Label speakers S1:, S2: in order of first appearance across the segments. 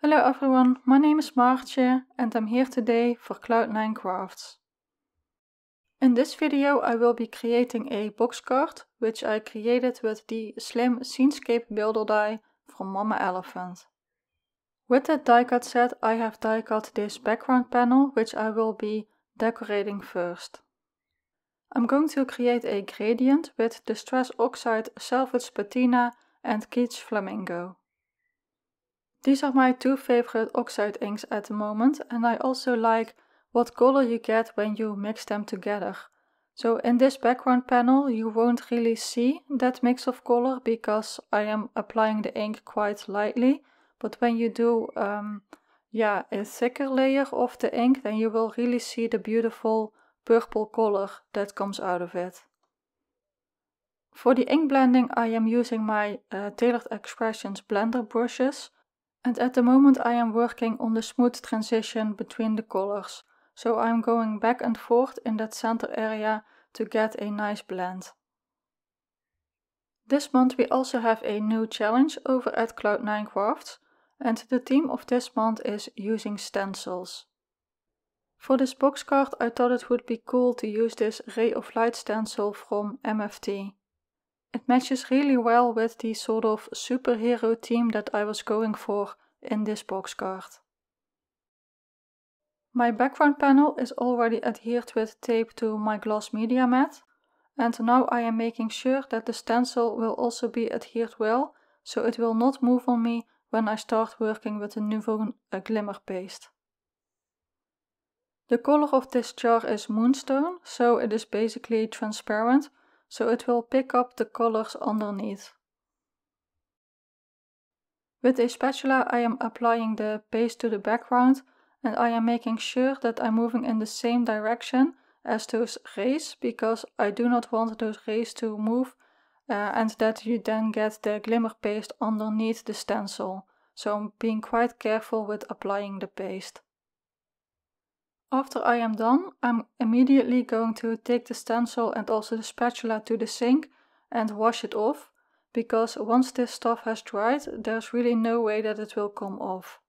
S1: Hello everyone, my name is Martje and I'm here today for Cloud9 Crafts. In this video I will be creating a box card which I created with the Slim Scenescape Builder die from Mama Elephant. With that die cut set I have die cut this background panel which I will be decorating first. I'm going to create a gradient with Distress Oxide Salvage Patina and Keats Flamingo. These are my two favorite oxide inks at the moment and I also like what color you get when you mix them together. So in this background panel you won't really see that mix of color because I am applying the ink quite lightly. But when you do um, yeah, a thicker layer of the ink then you will really see the beautiful purple color that comes out of it. For the ink blending I am using my uh, Tailored Expressions blender brushes. And at the moment I am working on the smooth transition between the colors. So I'm going back and forth in that center area to get a nice blend. This month we also have a new challenge over at Cloud9 Crafts and the theme of this month is using stencils. For this box card I thought it would be cool to use this Ray of Light stencil from MFT. It matches really well with the sort of superhero theme that I was going for in this box card. My background panel is already adhered with tape to my gloss media mat and now I am making sure that the stencil will also be adhered well so it will not move on me when I start working with the Nouveau Glimmer paste. The color of this jar is moonstone, so it is basically transparent so it will pick up the colors underneath. With a spatula I am applying the paste to the background and I am making sure that I'm moving in the same direction as those rays because I do not want those rays to move uh, and that you then get the glimmer paste underneath the stencil. So I'm being quite careful with applying the paste. After I am done, I'm immediately going to take the stencil and also the spatula to the sink and wash it off, because once this stuff has dried, there's really no way that it will come off.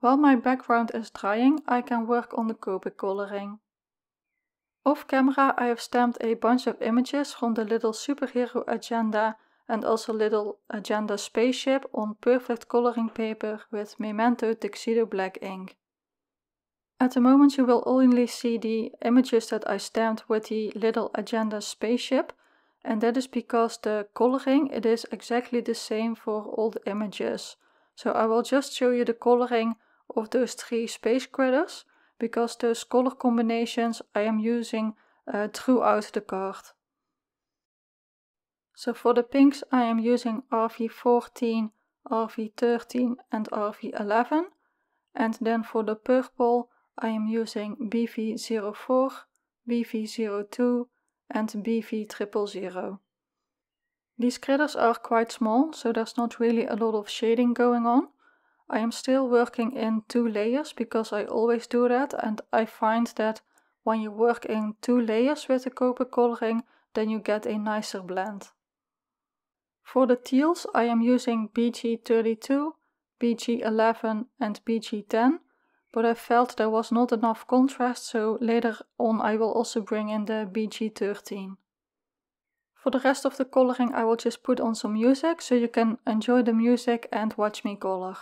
S1: While my background is drying, I can work on the Copic coloring. Off camera I have stamped a bunch of images from the little superhero agenda and also little agenda spaceship on perfect coloring paper with Memento Tuxedo Black ink. At the moment you will only see the images that I stamped with the little agenda spaceship and that is because the coloring it is exactly the same for all the images. So I will just show you the coloring of those three space critters because those color combinations I am using uh, throughout the card. So for the pinks I am using RV14, RV13 and RV11 and then for the purple I am using BV04, BV02 and BV000. These critters are quite small, so there's not really a lot of shading going on. I am still working in two layers because I always do that and I find that when you work in two layers with the copper coloring, then you get a nicer blend. For the teals, I am using BG32, BG11 and BG10, but I felt there was not enough contrast, so later on I will also bring in the BG13. For the rest of the coloring, I will just put on some music, so you can enjoy the music and watch me color.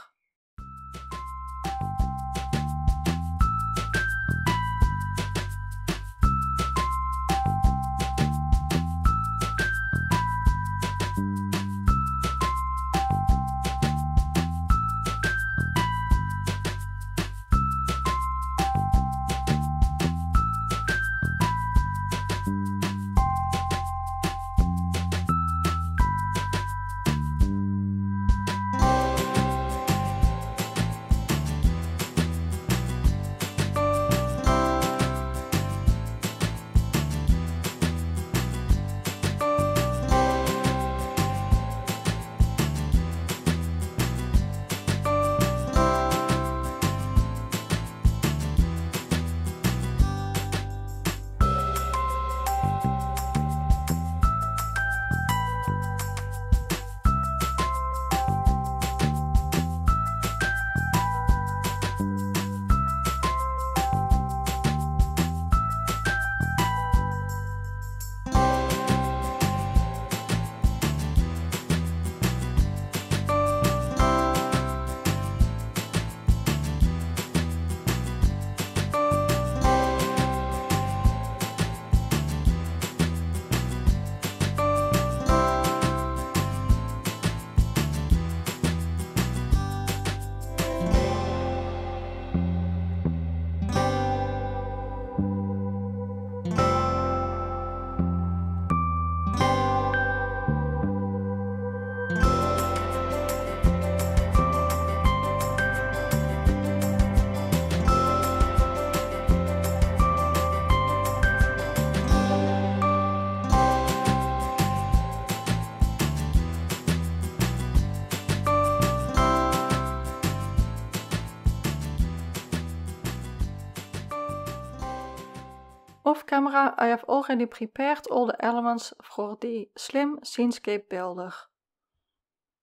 S1: Off camera, I have already prepared all the elements for the slim scenescape builder.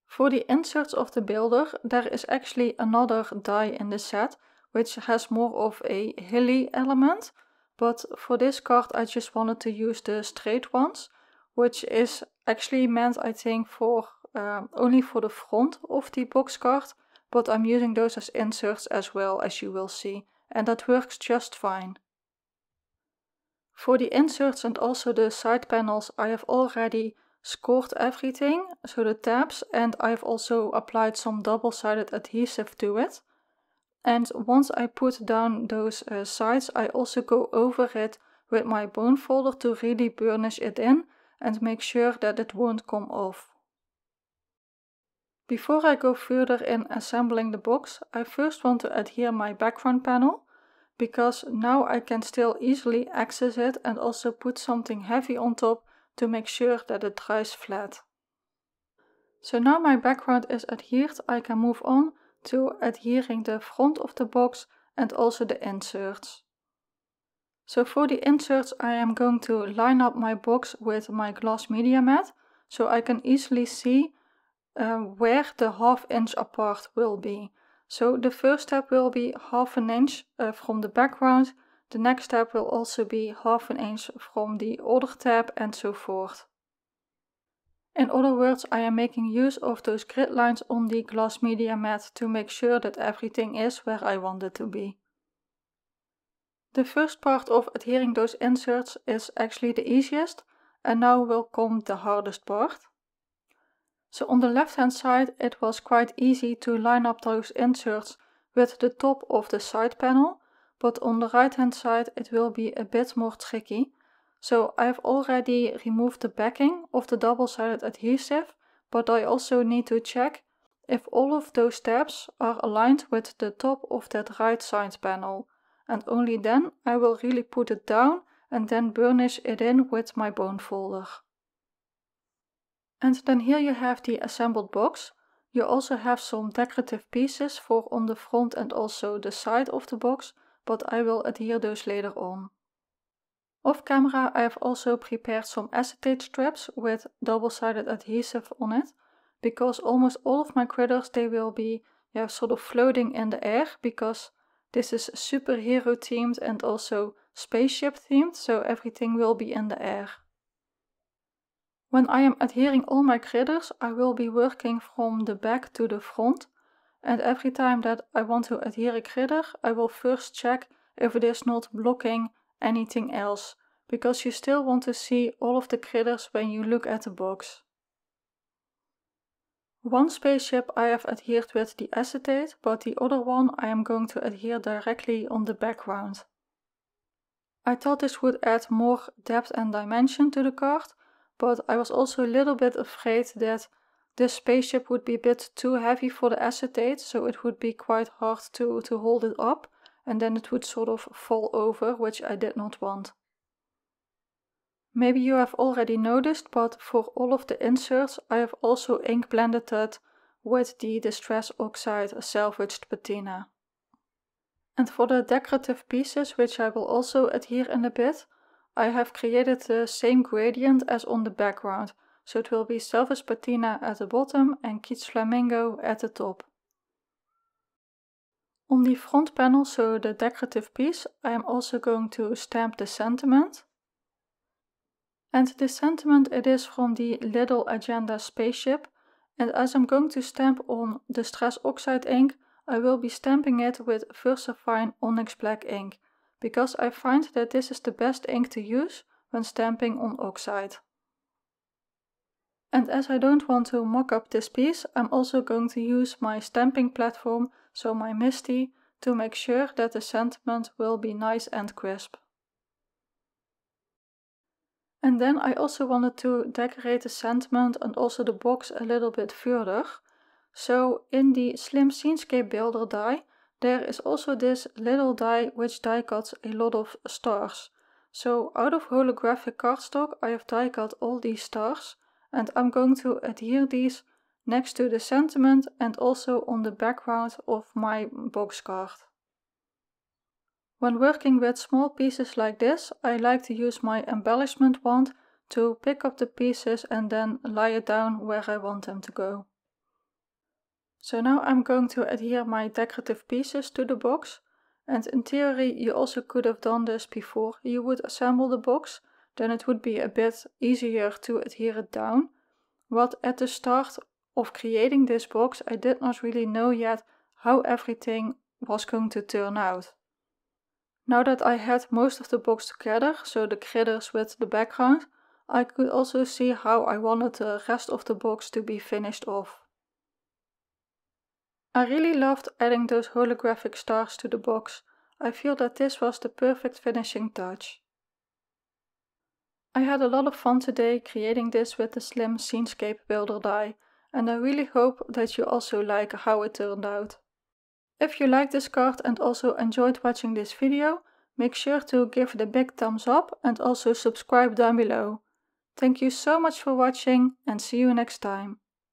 S1: For the inserts of the builder, there is actually another die in the set, which has more of a hilly element, but for this card I just wanted to use the straight ones, which is actually meant I think for uh, only for the front of the box card, but I'm using those as inserts as well as you will see, and that works just fine. For the inserts and also the side panels, I have already scored everything, so the tabs, and I've also applied some double-sided adhesive to it. And once I put down those uh, sides, I also go over it with my bone folder to really burnish it in and make sure that it won't come off. Before I go further in assembling the box, I first want to adhere my background panel because now I can still easily access it and also put something heavy on top to make sure that it dries flat. So now my background is adhered, I can move on to adhering the front of the box and also the inserts. So for the inserts I am going to line up my box with my glass media mat so I can easily see uh, where the half inch apart will be. So the first step will be half an inch uh, from the background. The next step will also be half an inch from the other tab and so forth. In other words, I am making use of those grid lines on the glass media mat to make sure that everything is where I want it to be. The first part of adhering those inserts is actually the easiest and now will come the hardest part. So on the left hand side it was quite easy to line up those inserts with the top of the side panel, but on the right hand side it will be a bit more tricky. So I've already removed the backing of the double-sided adhesive, but I also need to check if all of those tabs are aligned with the top of that right side panel. And only then I will really put it down and then burnish it in with my bone folder. And then here you have the assembled box. You also have some decorative pieces for on the front and also the side of the box, but I will adhere those later on. Off camera I have also prepared some acetate strips with double-sided adhesive on it, because almost all of my critters they will be yeah, sort of floating in the air, because this is superhero themed and also spaceship themed, so everything will be in the air. When I am adhering all my critters, I will be working from the back to the front. And every time that I want to adhere a critter, I will first check if it is not blocking anything else, because you still want to see all of the critters when you look at the box. One spaceship I have adhered with the acetate, but the other one I am going to adhere directly on the background. I thought this would add more depth and dimension to the card, but I was also a little bit afraid that this spaceship would be a bit too heavy for the acetate, so it would be quite hard to, to hold it up, and then it would sort of fall over, which I did not want. Maybe you have already noticed, but for all of the inserts, I have also ink blended that with the Distress Oxide Salvaged Patina. And for the decorative pieces, which I will also adhere in a bit, I have created the same gradient as on the background, so it will be Selvis Patina at the bottom and Kids Flamingo at the top. On the front panel, so the decorative piece, I am also going to stamp the sentiment. And the sentiment it is from the Little Agenda spaceship. And as I'm going to stamp on the Stress Oxide ink, I will be stamping it with VersaFine Onyx Black ink because I find that this is the best ink to use when stamping on oxide. And as I don't want to mock up this piece, I'm also going to use my stamping platform, so my Misty, to make sure that the sentiment will be nice and crisp. And then I also wanted to decorate the sentiment and also the box a little bit further. So in the Slim Scenescape Builder die, there is also this little die which die cuts a lot of stars. So out of holographic cardstock I have die cut all these stars and I'm going to adhere these next to the sentiment and also on the background of my box card. When working with small pieces like this, I like to use my embellishment wand to pick up the pieces and then lay it down where I want them to go. So now I'm going to adhere my decorative pieces to the box and in theory you also could have done this before you would assemble the box, then it would be a bit easier to adhere it down. But at the start of creating this box I did not really know yet how everything was going to turn out. Now that I had most of the box together, so the critters with the background, I could also see how I wanted the rest of the box to be finished off. I really loved adding those holographic stars to the box. I feel that this was the perfect finishing touch. I had a lot of fun today creating this with the slim Scenescape Builder die and I really hope that you also like how it turned out. If you like this card and also enjoyed watching this video, make sure to give the big thumbs up and also subscribe down below. Thank you so much for watching and see you next time.